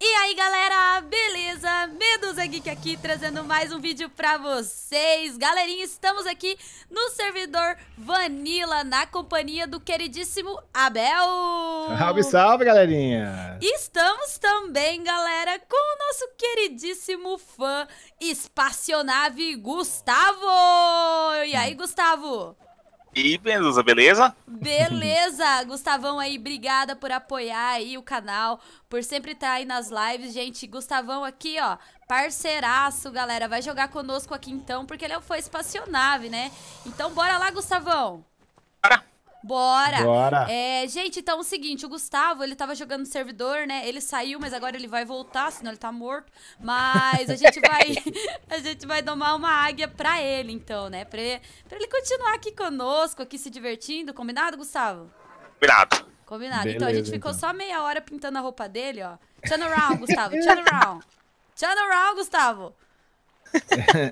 E aí galera, beleza? Medusa Geek aqui trazendo mais um vídeo pra vocês Galerinha, estamos aqui no servidor Vanilla Na companhia do queridíssimo Abel Salve, salve galerinha Estamos também galera com o nosso queridíssimo fã Espacionave Gustavo E aí Gustavo? E Bendusa, beleza? Beleza! Gustavão aí, obrigada por apoiar aí o canal, por sempre estar tá aí nas lives, gente. Gustavão aqui, ó, parceiraço, galera. Vai jogar conosco aqui então, porque ele é foi espacionave, né? Então bora lá, Gustavão! Bora! Bora! É, gente, então é o seguinte, o Gustavo, ele tava jogando no servidor, né? Ele saiu, mas agora ele vai voltar, senão ele tá morto. Mas a gente vai a gente vai domar uma águia pra ele, então, né? Pra ele, pra ele continuar aqui conosco, aqui se divertindo. Combinado, Gustavo? Combinado. Combinado. Beleza, então a gente ficou então. só meia hora pintando a roupa dele, ó. Turn around, Gustavo. Turn around. Turn around, Gustavo.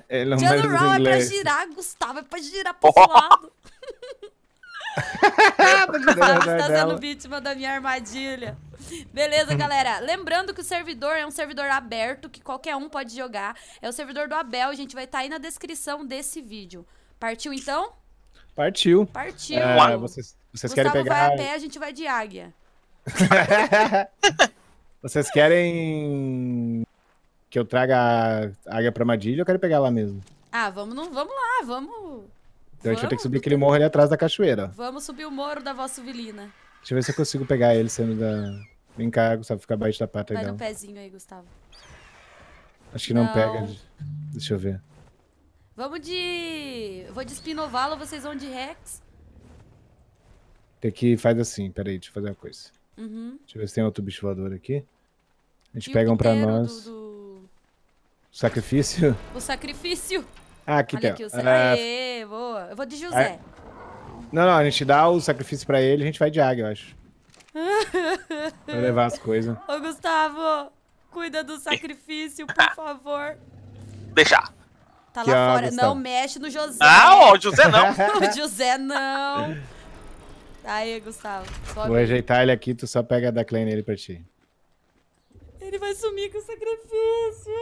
É turn around é pra girar, Gustavo. É pra girar pro outro lado. Fábio está sendo vítima da minha armadilha. Beleza, galera. Lembrando que o servidor é um servidor aberto, que qualquer um pode jogar. É o servidor do Abel, a gente vai estar tá aí na descrição desse vídeo. Partiu então? Partiu. Partiu. É, vocês vocês Gustavo querem pegar. vai a pé, a gente vai de águia. vocês querem que eu traga a águia pra armadilha? Eu quero pegar lá mesmo. Ah, vamos, não, vamos lá, vamos. Então Vamos? a gente vai ter que subir aquele morro ali atrás da cachoeira. Vamos subir o morro da vossa vilina. Deixa eu ver se eu consigo pegar ele sendo da. Vem cá, Gustavo, fica abaixo da pata. Vai legal. no pezinho aí, Gustavo. Acho que não, não pega. Deixa eu ver. Vamos de. vou de espinovalo, vocês vão de Rex. Tem que faz assim, peraí, deixa eu fazer uma coisa. Uhum. Deixa eu ver se tem outro bicho voador aqui. A gente e pega um pra nós. Do, do... Sacrifício? O sacrifício! Ah, aqui Olha tem. Aqui, ah, Aê, boa. Eu vou de José. Ah. Não, não, a gente dá o sacrifício pra ele, a gente vai de águia, eu acho. pra levar as coisas. Ô, Gustavo, cuida do sacrifício, por favor. Deixar. Tá que lá ó, fora. Gustavo. Não mexe no José. Ah, o José não. o José não. Aí, Gustavo. Sobe. Vou ajeitar ele aqui, tu só pega da Clay nele pra ti. Ele vai sumir com o sacrifício.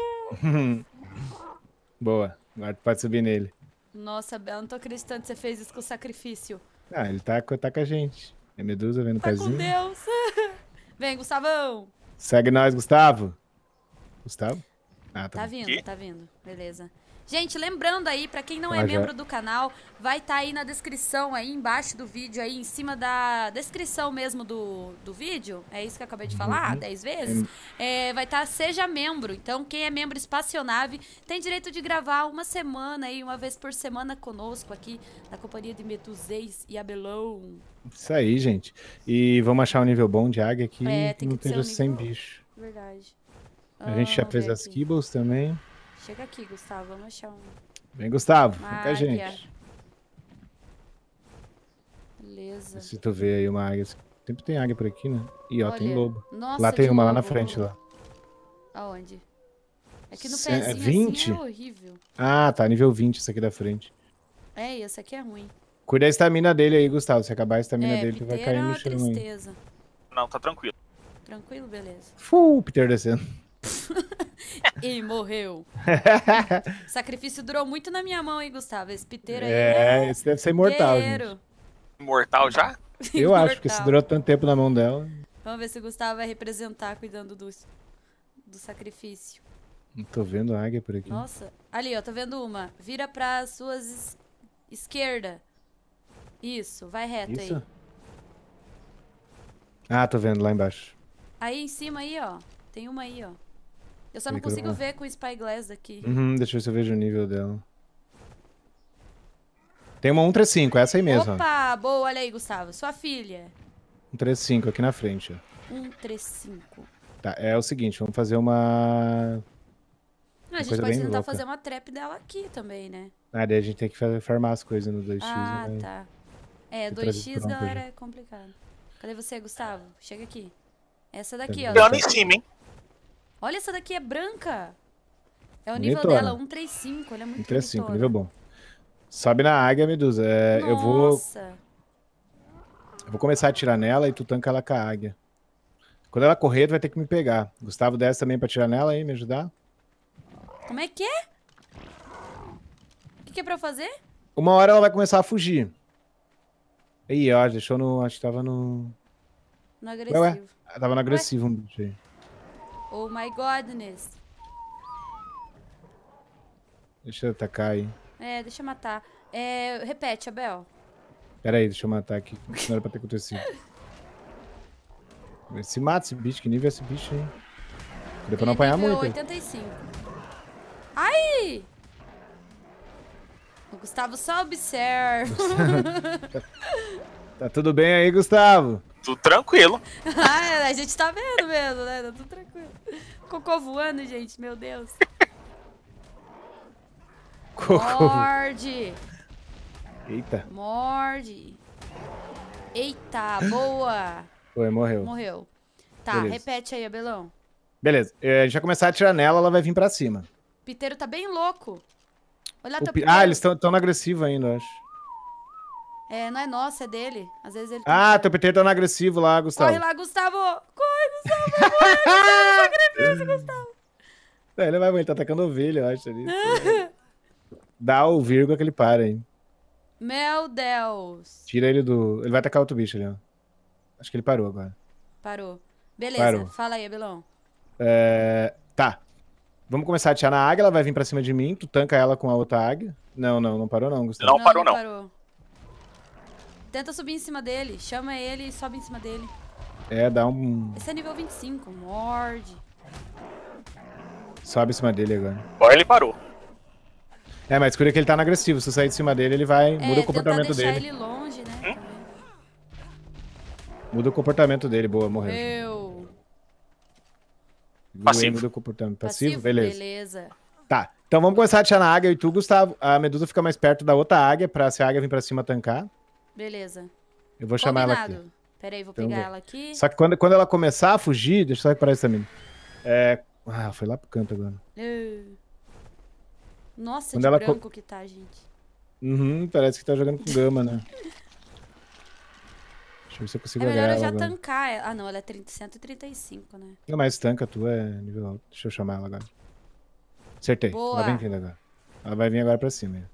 Boa. Agora pode subir nele. Nossa, Bela, não tô acreditando que você fez isso com sacrifício. Ah, ele tá, tá com a gente. É Medusa vendo tá pezinho. com Deus. Vem, Gustavão. Segue nós, Gustavo. Gustavo? Ah, tá, tá vindo, que? tá vindo. Beleza. Gente, lembrando aí, para quem não é, é membro do canal, vai estar tá aí na descrição, aí embaixo do vídeo, aí em cima da descrição mesmo do, do vídeo, é isso que eu acabei de falar, uhum. 10 vezes, é, vai estar tá, seja membro. Então, quem é membro Espacionave tem direito de gravar uma semana aí, uma vez por semana conosco aqui, na companhia de Metuzeis e Abelão. Isso aí, gente. E vamos achar um nível bom de águia aqui, é, tem que não tenha um sem bicho. Verdade. A gente já ah, fez as Kibbles também. Chega aqui, Gustavo. Vamos achar um... Vem, Gustavo. vem com a gente. Beleza. Se tu vê aí uma águia. Sempre tem águia por aqui, né? E ó, Olha. tem lobo. Nossa, lá tem uma, lobo. lá na frente, lá. Aonde? É que no é pezinho é 20? Assim é horrível. Ah, tá. Nível 20 isso aqui da frente. É, e essa aqui é ruim. Cuida a estamina dele aí, Gustavo. Se acabar a estamina é, dele, tu vai é cair no chão tristeza. Não, tá tranquilo. Tranquilo, beleza. Full, Peter descendo. E morreu. o sacrifício durou muito na minha mão, hein, Gustavo? Esse piteiro aí. É, é esse deve ser imortal. Mortal já? Eu imortal. acho, que se durou tanto tempo na mão dela. Vamos ver se o Gustavo vai representar cuidando do, do sacrifício. Não tô vendo águia por aqui. Nossa, ali, ó, tô vendo uma. Vira pra suas es... esquerda. Isso, vai reto Isso? aí. Ah, tô vendo lá embaixo. Aí em cima aí, ó. Tem uma aí, ó. Eu só não consigo ver com o Spyglass aqui. Uhum, deixa eu ver se eu vejo o nível dela. Tem uma 135, é essa aí mesmo. Opa, boa, olha aí, Gustavo. Sua filha. 135 aqui na frente. ó. 135. Tá, é o seguinte, vamos fazer uma... a gente pode tentar louca. fazer uma trap dela aqui também, né? Ah, daí a gente tem que farmar as coisas no 2x, ah, né? tá. É, 2x, galera, é complicado. Cadê você, Gustavo? Chega aqui. Essa daqui, ó. Dando em cima, hein? Olha, essa daqui é branca. É o nível Bonitona. dela, 135. Ela é muito 135, nível bom. Sobe na águia, Medusa. É, eu vou... Eu vou começar a atirar nela e tu tanca ela com a águia. Quando ela correr, tu vai ter que me pegar. Gustavo desce também pra atirar nela aí, me ajudar. Como é que é? O que, que é pra fazer? Uma hora ela vai começar a fugir. Ih, ó, deixou no... Acho que tava no... No agressivo. Ué, ué. Tava no agressivo ué. um Oh my godness. Deixa eu atacar aí. É, deixa eu matar. É, repete, Abel. Pera aí, deixa eu matar aqui. não era pra ter acontecido. Se mata esse bicho, que nível é esse bicho, aí? Deu pra não apanhar muito. 85. Ai! O Gustavo só observa. tá tudo bem aí, Gustavo? tudo tranquilo. ah, a gente tá vendo mesmo, né? Tá tudo tranquilo. Cocô voando, gente, meu Deus. Cocô. Morde. Eita. Morde. Eita, boa. Foi, morreu. Morreu. Tá, Beleza. repete aí, Abelão. Beleza, é, a gente vai começar a atirar nela, ela vai vir pra cima. Piteiro tá bem louco. Olha o teu tá pi... Ah, eles estão tão agressivo ainda, eu acho. É, não é nossa, é dele. Às vezes ele. Ah, tá... Ah, teu PT tá agressivo lá, Gustavo. Corre lá, Gustavo! Corre, Gustavo! Corre, Gustavo! Tá sacrifício, Gustavo! Não, é, ele vai, é ele tá atacando ovelha, eu acho. Ali. Dá o vírgula que ele para, hein? Meu Deus! Tira ele do. Ele vai atacar outro bicho ali, ó. Acho que ele parou agora. Parou. Beleza, parou. fala aí, Abelão. É... Tá. Vamos começar a atirar na águia, ela vai vir pra cima de mim, tu tanca ela com a outra águia. Não, não, não parou não, Gustavo. Não, não parou não. Parou. Tenta subir em cima dele. Chama ele e sobe em cima dele. É, dá um... Esse é nível 25. Morde. Sobe em cima dele agora. Agora ele parou. É, mas cuida que ele tá no agressivo. Se sair de cima dele, ele vai... É, muda o comportamento dele. ele longe, né? Hum? Muda o comportamento dele. Boa, morreu. Meu. Passivo. Muda o comportamento. Passivo, Passivo beleza. Beleza. Tá. Então vamos começar a tirar na águia e tu, Gustavo. A Medusa fica mais perto da outra águia pra se a águia vir pra cima tancar. Beleza. Eu vou Combinado. chamar ela aqui. Peraí, vou então, pegar vou. ela aqui. Só que quando, quando ela começar a fugir, deixa eu só parar essa também. É... Ah, foi lá pro canto agora. Nossa, quando ela branco co... que tá, gente. Uhum, parece que tá jogando com gama, né? Deixa eu ver se eu consigo é melhor eu já agora. tancar. Ah, não, ela é 30, 135, né? Não, mas tanca, tu é nível alto. Deixa eu chamar ela agora. Acertei. Boa. Ela vem vindo agora. Ela vai vir agora pra cima.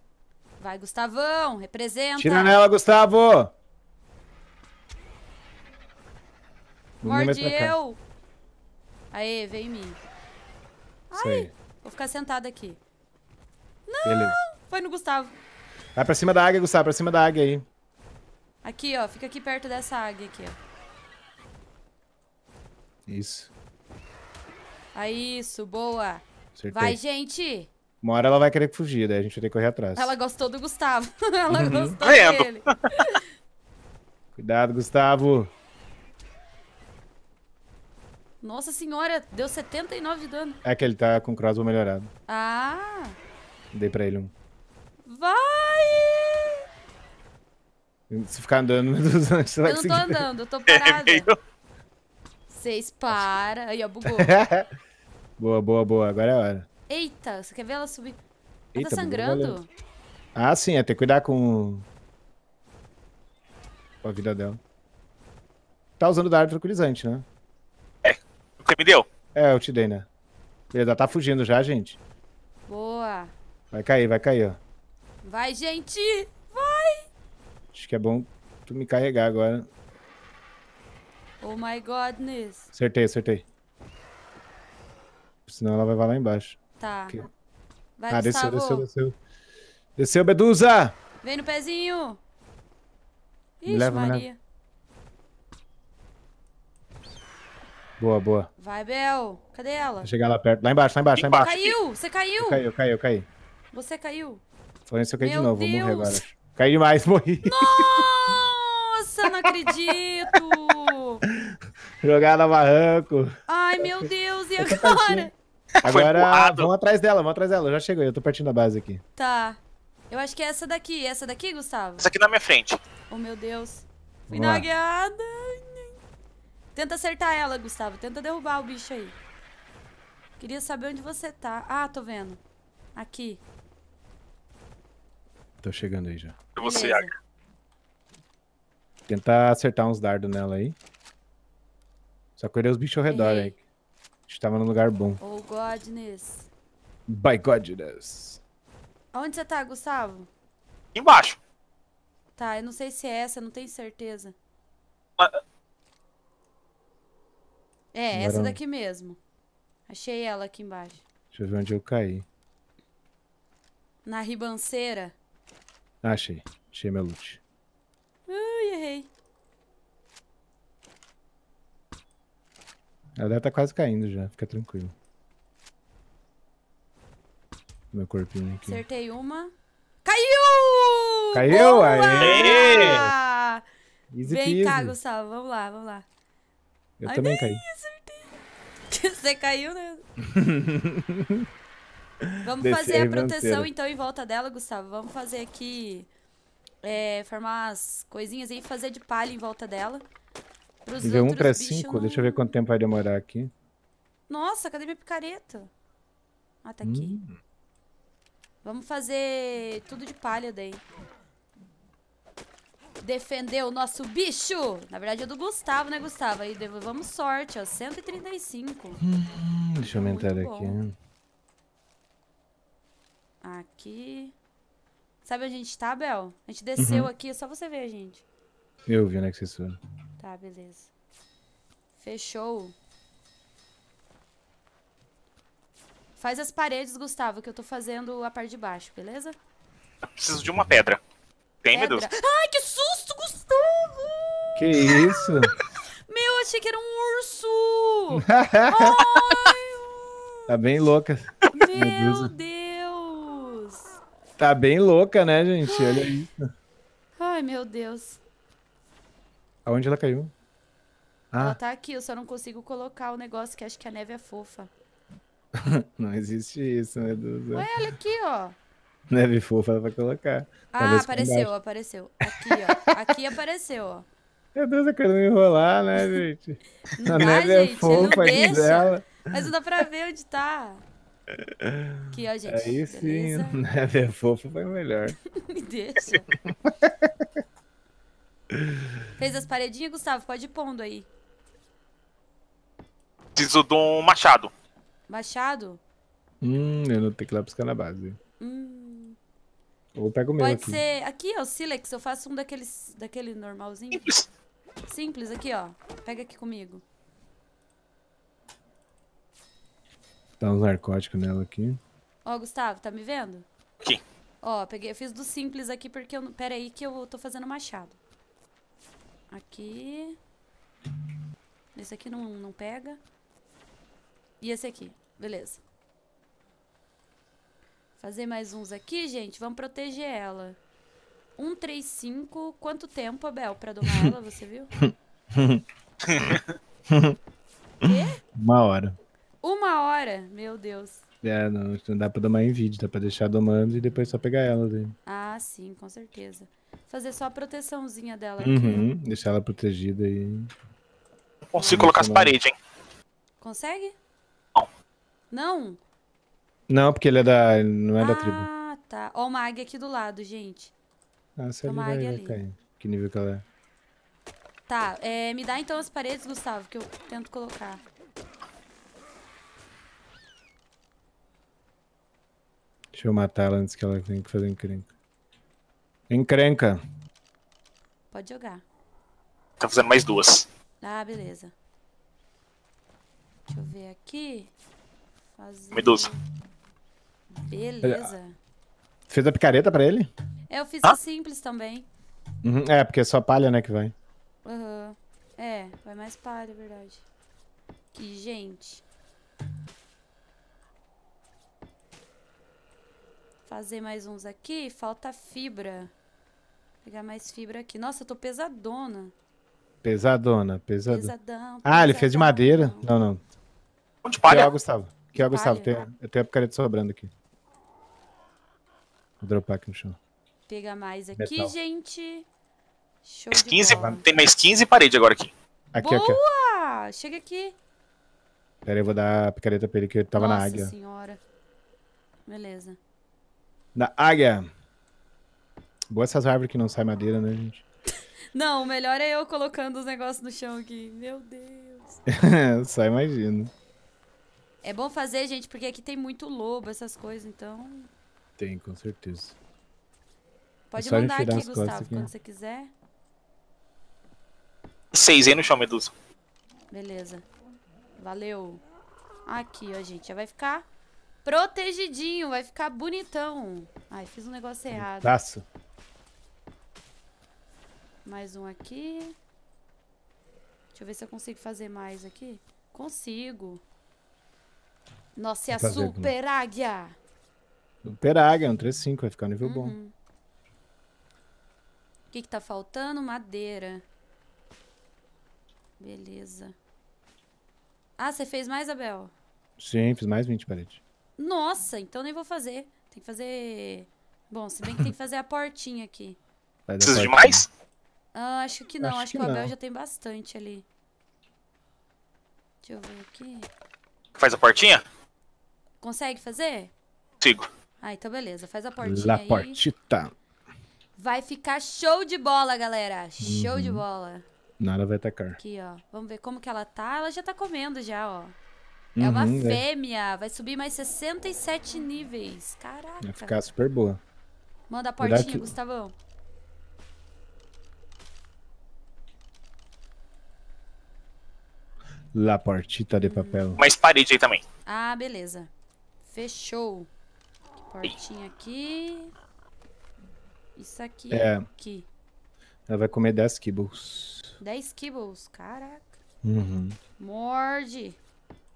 Vai, Gustavão, representa. Tira nela, Gustavo! Mordi eu! Aê, vem em mim. Ai, vou ficar sentada aqui. Não! Beleza. Foi no Gustavo. Vai pra cima da águia, Gustavo, pra cima da águia aí. Aqui, ó, fica aqui perto dessa águia aqui, ó. Isso. Aí, isso, boa. Acertei. Vai, gente! Uma hora ela vai querer fugir, daí a gente vai ter que correr atrás. Ela gostou do Gustavo. ela uhum. gostou é, dele. Cuidado, Gustavo. Nossa senhora, deu 79 de dano. É que ele tá com crossbow melhorado. Ah! Dei pra ele um. Vai! Se ficar andando, dos anjos, você vai Eu não tô andando, eu tô é, parada. É, meio... Vocês para. Aí, ó, bugou. boa, boa, boa. Agora é a hora. Eita, você quer ver ela subir? Ela tá Eita, tá sangrando. Ah, sim, é ter que cuidar com... com a vida dela. Tá usando da tranquilizante, né? É, o que me deu. É, eu te dei, né? Beleza, tá fugindo já, gente. Boa. Vai cair, vai cair, ó. Vai, gente! Vai! Acho que é bom tu me carregar agora. Oh my godness. Acertei, acertei. Senão ela vai lá embaixo. Tá. Vai, ah, desceu, desceu, desceu. Desceu, Bedusa! Vem no pezinho! Ixi, leva, né? Maria. leva. Boa, boa. Vai, Bel. Cadê ela? Vou chegar lá perto. Lá embaixo, lá embaixo, lá embaixo. Caiu! Você caiu! Caiu, caiu, caiu. Você caiu. Foi isso eu caí Meu de novo, Deus. vou morrer agora. Caí demais, morri. Nossa, não acredito! Jogar barranco. Ai, meu Deus, e é agora? Agora, vão atrás dela, vão atrás dela. Eu já chegou, eu tô partindo da base aqui. Tá. Eu acho que é essa daqui. É essa daqui, Gustavo? Essa aqui na minha frente. Oh, meu Deus. Fui guiada. Tenta acertar ela, Gustavo. Tenta derrubar o bicho aí. Queria saber onde você tá. Ah, tô vendo. Aqui. Tô chegando aí já. Eu você, Aga. Tentar acertar uns dardos nela aí. Só colher os bichos ao redor Errei. aí. Né? A gente tava num lugar bom. Oh. Godness. By Godness. Onde você tá, Gustavo? Embaixo. Tá, eu não sei se é essa, não tenho certeza. Ah. É, Agora... essa daqui mesmo. Achei ela aqui embaixo. Deixa eu ver onde eu caí. Na ribanceira. Ah, achei. Achei meu loot. Ai, errei. Ela deve estar tá quase caindo já, fica tranquilo meu corpinho aqui. Acertei uma. Caiu! Caiu! Boa! Aê! Easy Vem peasy. cá, Gustavo. Vamos lá, vamos lá. Eu Ai, também caí. Acertei. Você caiu, né? vamos fazer a proteção, então, em volta dela, Gustavo. Vamos fazer aqui... É, formar as coisinhas aí e fazer de palha em volta dela. Pros Nível 1 pra 5, não... deixa eu ver quanto tempo vai demorar aqui. Nossa, cadê minha picareta? Ah, tá hum. aqui. Vamos fazer tudo de palha daí. Defender o nosso bicho. Na verdade é do Gustavo, né, Gustavo? Aí vamos sorte, ó. 135. Hum, deixa eu aumentar Muito aqui. Bom. Aqui. Sabe onde a gente tá, Bel? A gente desceu uhum. aqui, é só você ver a gente. Eu vi, né, que vocês foram. Tá, beleza. Fechou. Faz as paredes, Gustavo, que eu tô fazendo a parte de baixo, beleza? Eu preciso de uma pedra. Tem, pedra? Medusa? Ai, que susto, Gustavo! Que isso? Meu, achei que era um urso! Ai, tá bem louca. Meu Medusa. Deus! Tá bem louca, né, gente? Olha isso. Ai, meu Deus. Aonde ela caiu? Ah. Ela tá aqui, eu só não consigo colocar o negócio que acho que a neve é fofa. Não existe isso, né, Duda? Ué, olha aqui, ó. Neve é fofa vai colocar. Ah, Talvez apareceu, apareceu. Aqui, ó. Aqui apareceu, ó. Meu Deus, eu quero me enrolar, né, gente? Não a dá, neve é gente, é fofa aqui dela. Mas não dá pra ver onde tá. Aqui, ó, gente. Aí sim, neve é fofa foi melhor. me deixa. Fez as paredinhas, Gustavo? Pode ir pondo aí. Preciso de um machado. Machado? Hum, eu não tenho que ir lá buscar na base. Hum. Ou pego o meu Pode aqui. ser... Aqui, ó, o Silex. Eu faço um daqueles... Daquele normalzinho. Simples. Simples, aqui, ó. Pega aqui comigo. Dá uns narcóticos nela aqui. Ó, Gustavo, tá me vendo? Aqui. Ó, peguei, eu fiz do simples aqui porque eu... Pera aí que eu tô fazendo machado. Aqui. Esse aqui não, não pega. E esse aqui. Beleza. Fazer mais uns aqui, gente. Vamos proteger ela. cinco. Quanto tempo, Abel, pra domar ela? Você viu? Quê? Uma hora. Uma hora? Meu Deus. É, não, não dá pra domar em vídeo, dá pra deixar domando e depois só pegar ela. Daí. Ah, sim, com certeza. Fazer só a proteçãozinha dela uhum, Deixar ela protegida e. Consigo colocar as paredes, hein? Consegue? Não? Não, porque ele é da. não é ah, da tribo. Ah, tá. Ó, uma águia aqui do lado, gente. Ah, se ele vai, ali. cair. Que nível que ela é. Tá, é, me dá então as paredes, Gustavo, que eu tento colocar. Deixa eu matar ela antes que ela tenha que fazer encrenca. Encrenca! Pode jogar. Tá fazendo mais duas. Ah, beleza. Deixa eu ver aqui. Fazer... Medusa. Beleza. Ah, fez a picareta pra ele? É, eu fiz ah? a simples também. Uhum, é, porque é só palha, né, que vai. Uhum. É, vai mais palha, é verdade. Que gente. Fazer mais uns aqui. Falta fibra. pegar mais fibra aqui. Nossa, eu tô pesadona. Pesadona, pesadona. Pesadão, pesadão. Ah, ele fez de madeira. Não, não. Onde palha? É, Gustavo. Aqui, ó, Gustavo, tem, eu tenho a picareta sobrando aqui. Vou dropar aqui no chão. Pega mais aqui, Metal. gente. Show mais 15, tem mais 15 parede agora aqui. aqui Boa! Aqui, Chega aqui. Pera aí, eu vou dar a picareta pra ele que ele tava Nossa na águia. Nossa senhora. Beleza. Na águia. Boa essas árvores que não sai madeira, né, gente? não, o melhor é eu colocando os negócios no chão aqui. Meu Deus. Só imagino. É bom fazer, gente, porque aqui tem muito lobo, essas coisas, então. Tem, com certeza. Pode mandar aqui, Gustavo, aqui. quando né? você quiser. Seis aí no chão, Medusa. Beleza. Valeu. Aqui, ó, gente. Já vai ficar protegidinho, vai ficar bonitão. Ai, fiz um negócio errado. Taço. Mais um aqui. Deixa eu ver se eu consigo fazer mais aqui. Consigo. Nossa, é a fazer, Super Águia. Super Águia, um 3-5, vai ficar um nível uhum. bom. O que, que tá faltando? Madeira. Beleza. Ah, você fez mais, Abel? Sim, fiz mais 20 paredes. Nossa, então nem vou fazer. Tem que fazer. Bom, se bem que tem que fazer a portinha aqui. Precisa de mais? Ah, acho que não. Acho, acho que, que, o Abel já tem bastante ali. Deixa eu ver aqui. Faz a portinha? Consegue fazer? Sigo. Ah, então beleza. Faz a portinha La aí. portita. Vai ficar show de bola, galera. Show uhum. de bola. Nada vai atacar. Aqui, ó. Vamos ver como que ela tá. Ela já tá comendo já, ó. É uhum, é uma fêmea. É. Vai subir mais 67 níveis. Caraca. Vai ficar super boa. Manda a portinha, que... Gustavão. La portita de papel. Mais parede aí também. Ah, beleza. Fechou. Portinha aqui. Isso aqui é. aqui. Ela vai comer 10 kibbles. 10 kibbles, caraca. Uhum. Morde.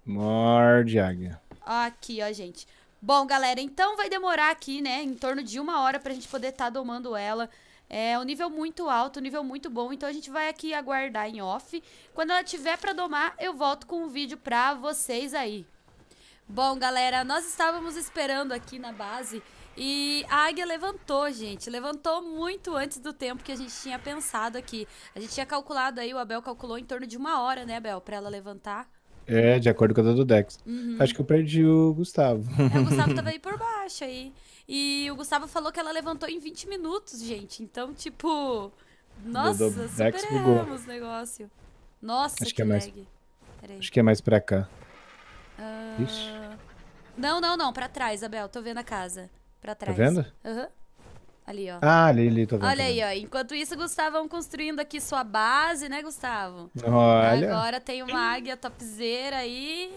Morde, águia. Aqui, ó, gente. Bom, galera, então vai demorar aqui, né? Em torno de uma hora pra gente poder estar tá domando ela. É um nível muito alto, um nível muito bom, então a gente vai aqui aguardar em off. Quando ela tiver pra domar, eu volto com um vídeo pra vocês aí. Bom, galera, nós estávamos esperando aqui na base e a águia levantou, gente. Levantou muito antes do tempo que a gente tinha pensado aqui. A gente tinha calculado aí, o Abel calculou em torno de uma hora, né, Abel, para ela levantar. É, de acordo com a do Dex. Uhum. Acho que eu perdi o Gustavo. É, o Gustavo tava aí por baixo aí. E o Gustavo falou que ela levantou em 20 minutos, gente. Então, tipo. Nossa, superamos o negócio. Nossa, Acho que, que é mais... Acho que é mais pra cá. Uh... Não, não, não. Pra trás, Abel. Tô vendo a casa. Pra tá trás. Tá vendo? Aham. Uhum. Ali, ó. Ah, ali, ali, tô vendo. Olha tá aí, ó. Enquanto isso, Gustavão construindo aqui sua base, né, Gustavo? Olha. Agora tem uma águia topzeira aí.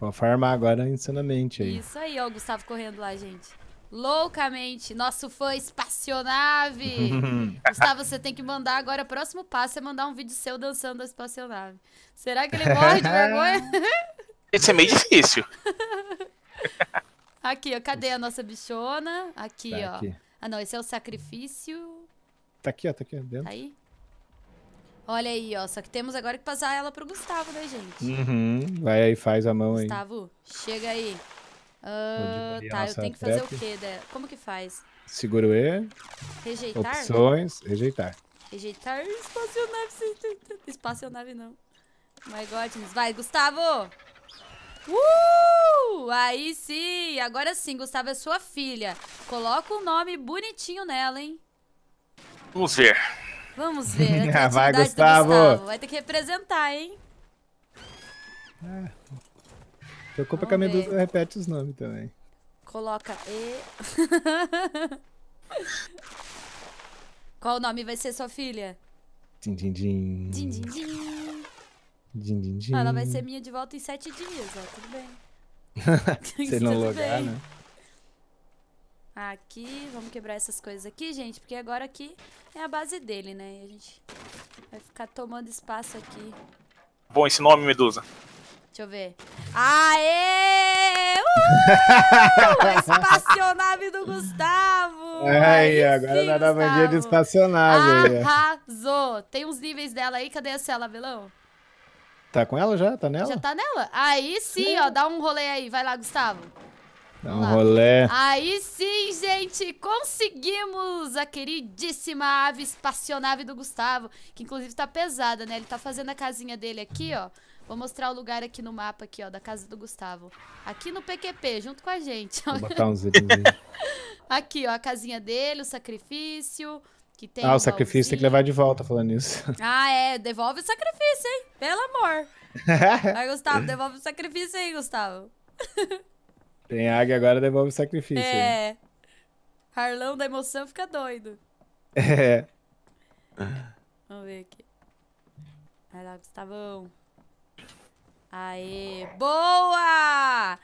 Vou farmar agora insanamente aí. Isso aí, ó, o Gustavo correndo lá, gente. Loucamente, nosso fã espacionave. Gustavo, você tem que mandar agora, o próximo passo é mandar um vídeo seu dançando a espacionave. Será que ele morre de vergonha? Isso é meio difícil. aqui, ó. Cadê a nossa bichona? Aqui, tá ó. Aqui. Ah, não. Esse é o sacrifício. Tá aqui, ó. Tá aqui dentro. Tá aí? Olha aí, ó. Só que temos agora que passar ela pro Gustavo, né, gente? Uhum. Vai aí, faz a mão Gustavo, aí. Gustavo, chega aí. Uh, tá, eu tenho que fazer o quê? Da... Né? Como que faz? Seguro E. Rejeitar? Opções, rejeitar. Rejeitar espaçonave. nave não. My God, vai, Gustavo! Uh! Aí sim! Agora sim, Gustavo é sua filha. Coloca um nome bonitinho nela, hein? Vamos ver. Vamos ver. A ah, Vai, Gustavo. Gustavo. Vai ter que representar, hein? É. Preocupa que a Medusa repete os nomes também. Coloca E. Qual nome vai ser sua filha? Din, din, din. Din, din, din. Din, din, din. ela vai ser minha de volta em sete dias, ó. Tudo bem. Se não logar, né? Aqui, vamos quebrar essas coisas aqui, gente, porque agora aqui é a base dele, né? E a gente vai ficar tomando espaço aqui. Bom esse nome, Medusa. Deixa eu ver. Aê! Uh! Espacionave do Gustavo! aí agora dá pra Gustavo. de espacionave. Arrasou! Tem uns níveis dela aí, cadê a cela, velão? Tá com ela já? Tá nela? Já tá nela. Aí sim, ó, dá um rolê aí. Vai lá, Gustavo. Dá um rolê. Aí sim, gente, conseguimos a queridíssima ave espacionave do Gustavo, que inclusive tá pesada, né? Ele tá fazendo a casinha dele aqui, ó. Vou mostrar o lugar aqui no mapa, aqui, ó, da casa do Gustavo. Aqui no PQP, junto com a gente. Vou botar uns Aqui, ó, a casinha dele, o sacrifício, que tem ah, o sacrifício tem que levar de volta, falando isso. Ah, é. Devolve o sacrifício, hein? Pelo amor. Vai, Gustavo, devolve o sacrifício aí, Gustavo. tem águia agora, devolve o sacrifício. É. Harlão da emoção fica doido. É. Vamos ver aqui. Vai lá, Gustavão. Aê, boa!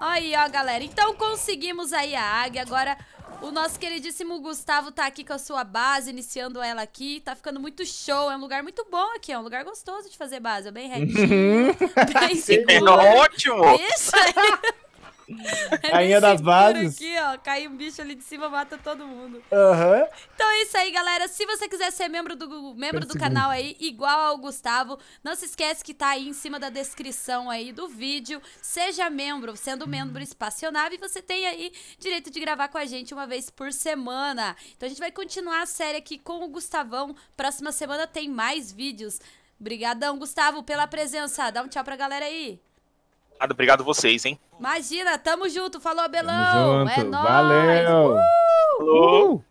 Aí, ó, galera. Então conseguimos aí a águia. Agora o nosso queridíssimo Gustavo tá aqui com a sua base, iniciando ela aqui. Tá ficando muito show. É um lugar muito bom aqui, é um lugar gostoso de fazer base. É bem retinho, uhum. bem seguro. É ótimo! Isso aí. É Rainha das bases. aqui, ó. Cai um bicho ali de cima, mata todo mundo. Uhum. Então é isso aí, galera. Se você quiser ser membro do, membro do canal aí, igual ao Gustavo, não se esquece que tá aí em cima da descrição aí do vídeo. Seja membro. Sendo membro espacionave, você tem aí direito de gravar com a gente uma vez por semana. Então a gente vai continuar a série aqui com o Gustavão. Próxima semana tem mais vídeos. Obrigadão, Gustavo, pela presença. Dá um tchau pra galera aí. Obrigado, obrigado vocês, hein? Imagina, tamo junto. Falou, Abelão? Tamo junto. É nóis. Valeu. Uh! Falou. Uh!